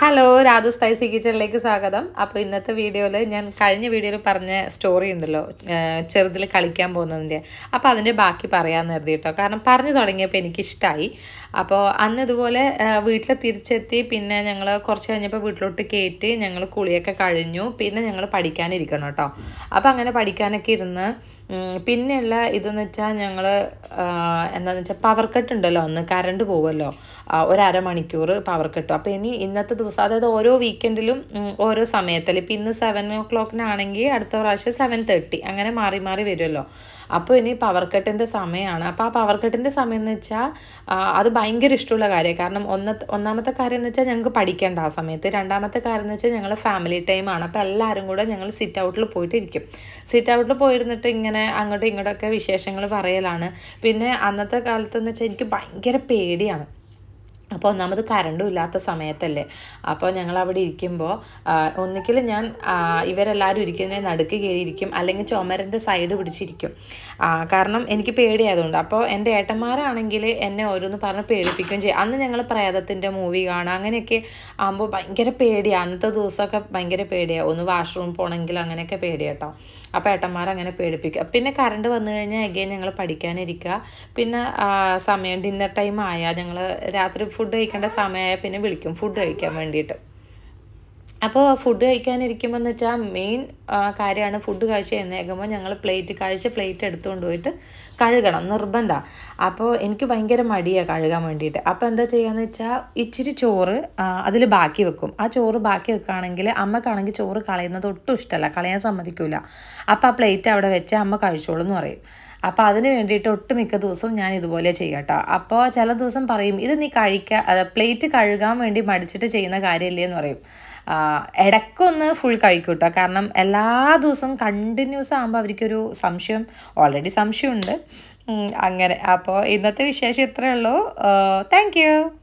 hello Radhu spicy കിച്ചണിലേക്ക് സ്വാഗതം അപ്പോൾ ഇന്നത്തെ വീഡിയോയിൽ ഞാൻ കഴിഞ്ഞ വീഡിയോയിൽ പറഞ്ഞ സ്റ്റോറി ഉണ്ടല്ലോ ചെറുതിൽ കളിക്കാൻ പോകുന്നതിൻ്റെ അപ്പോൾ അതിൻ്റെ ബാക്കി പറയാമെന്ന് കരുതി കേട്ടോ കാരണം പറഞ്ഞു തുടങ്ങിയപ്പോൾ എനിക്കിഷ്ടമായി അപ്പോൾ അന്ന് ഇതുപോലെ വീട്ടിൽ തിരിച്ചെത്തി പിന്നെ ഞങ്ങൾ കുറച്ച് കഴിഞ്ഞപ്പോൾ വീട്ടിലോട്ട് കയറ്റി ഞങ്ങൾ കുളിയൊക്കെ കഴിഞ്ഞു പിന്നെ ഞങ്ങൾ പഠിക്കാനിരിക്കണം കേട്ടോ അപ്പോൾ അങ്ങനെ പഠിക്കാനൊക്കെ ഇരുന്ന് പിന്നെയുള്ള ഇതെന്ന് വെച്ചാൽ ഞങ്ങൾ എന്താണെന്ന് വെച്ചാൽ പവർ കട്ട് ഉണ്ടല്ലോ അന്ന് കറണ്ട് പോവുമല്ലോ ഒരു അരമണിക്കൂർ പവർ കട്ടും അപ്പോൾ ഇനി ഇന്നത്തെ ദിവസം അതായത് ഓരോ വീക്കെൻഡിലും ഓരോ സമയത്തിൽ ഇപ്പം ഇന്ന് സെവൻ ഓ ക്ലോക്കിനാണെങ്കിൽ അടുത്ത പ്രാവശ്യം സെവൻ തേർട്ടി അങ്ങനെ മാറി മാറി വരുമല്ലോ അപ്പോൾ ഇനി പവർ കട്ടിൻ്റെ സമയമാണ് അപ്പോൾ ആ പവർ കട്ടിൻ്റെ സമയം എന്ന് വെച്ചാൽ അത് ഭയങ്കര ഇഷ്ടമുള്ള കാര്യമാണ് കാരണം ഒന്ന ഒന്നാമത്തെ കാര്യം എന്ന് വെച്ചാൽ ഞങ്ങൾക്ക് പഠിക്കേണ്ട ആ സമയത്ത് രണ്ടാമത്തെ കാര്യം എന്ന് വെച്ചാൽ ഞങ്ങൾ ഫാമിലി ടൈമാണ് അപ്പോൾ എല്ലാവരും കൂടെ ഞങ്ങൾ സിറ്റ് ഔട്ടിൽ പോയിട്ടിരിക്കും സിറ്റ് ഔട്ടിൽ പോയിരുന്നിട്ട് ഇങ്ങനെ അങ്ങോട്ടും ഇങ്ങോട്ടൊക്കെ വിശേഷങ്ങൾ പറയലാണ് പിന്നെ അന്നത്തെ കാലത്ത് എന്ന് വെച്ചാൽ എനിക്ക് ഭയങ്കര പേടിയാണ് അപ്പോൾ ഒന്നാമത് കറണ്ടും ഇല്ലാത്ത സമയത്തല്ലേ അപ്പോൾ ഞങ്ങൾ അവിടെ ഇരിക്കുമ്പോൾ ഒന്നിക്കിൽ ഞാൻ ഇവരെല്ലാവരും ഇരിക്കുന്നതിന് നടുക്ക് കയറിയിരിക്കും അല്ലെങ്കിൽ ചുമരൻ്റെ സൈഡ് പിടിച്ചിരിക്കും കാരണം എനിക്ക് പേടിയായതുകൊണ്ട് അപ്പോൾ എൻ്റെ ഏട്ടന്മാരാണെങ്കിൽ എന്നെ ഓരോന്ന് പറഞ്ഞ് പേടിപ്പിക്കുകയും ചെയ്യും അന്ന് ഞങ്ങൾ പ്രേതത്തിൻ്റെ മൂവി കാണാം അങ്ങനെയൊക്കെ ആകുമ്പോൾ ഭയങ്കര പേടിയാണ് അന്നത്തെ ദിവസമൊക്കെ ഭയങ്കര പേടിയാണ് ഒന്ന് വാഷ്റൂം പോകണമെങ്കിൽ അങ്ങനെയൊക്കെ പേടിയാട്ടോ അപ്പോൾ ഏട്ടന്മാർ അങ്ങനെ പേടിപ്പിക്കുക പിന്നെ കറണ്ട് വന്നു കഴിഞ്ഞാൽ എഗെയിൻ ഞങ്ങൾ പഠിക്കാനിരിക്കുക പിന്നെ സമയം ഡിന്നർ ടൈം ആയാൽ ഞങ്ങൾ രാത്രി ഫുൾ ഫുഡ് കഴിക്കേണ്ട സമയമായ പിന്നെ വിളിക്കും ഫുഡ് കഴിക്കാൻ വേണ്ടിയിട്ട് അപ്പോൾ ഫുഡ് എന്ന് വെച്ചാൽ മെയിൻ കാര്യമാണ് ഫുഡ് കഴിച്ച് എന്നേക്കുമ്പോൾ ഞങ്ങൾ പ്ലേറ്റ് കഴിച്ച് പ്ലേറ്റ് എടുത്തുകൊണ്ട് പോയിട്ട് കഴുകണം നിർബന്ധമാണ് അപ്പോൾ എനിക്ക് ഭയങ്കര മടിയാണ് കഴുകാൻ വേണ്ടിയിട്ട് അപ്പോൾ എന്താ ചെയ്യുകയെന്ന് വെച്ചാൽ ഇച്ചിരി ചോറ് അതിൽ ബാക്കി വെക്കും ആ ചോറ് ബാക്കി വെക്കുകയാണെങ്കിൽ അമ്മക്കാണെങ്കിൽ ചോറ് കളയുന്നത് ഒട്ടും ഇഷ്ടമല്ല കളയാൻ സമ്മതിക്കില്ല അപ്പോൾ ആ പ്ലേറ്റ് അവിടെ വെച്ചാൽ അമ്മ കഴിച്ചോളൂ എന്ന് പറയും അപ്പോൾ അതിന് വേണ്ടിയിട്ട് ഒട്ടുമിക്ക ദിവസവും ഞാൻ ഇതുപോലെ ചെയ്യട്ടോ അപ്പോൾ ചില ദിവസം പറയും ഇത് നീ കഴിക്കുക പ്ലേറ്റ് കഴുകാൻ വേണ്ടി മടിച്ചിട്ട് ചെയ്യുന്ന കാര്യമില്ലേ എന്ന് പറയും ഇടയ്ക്കൊന്ന് ഫുൾ കഴിക്കും കേട്ടോ കാരണം എല്ലാ ദിവസവും കണ്ടിന്യൂസ് ആകുമ്പോൾ അവർക്കൊരു സംശയം ഓൾറെഡി സംശയമുണ്ട് അങ്ങനെ അപ്പോൾ ഇന്നത്തെ വിശേഷം ഇത്രയേ ഉള്ളൂ താങ്ക്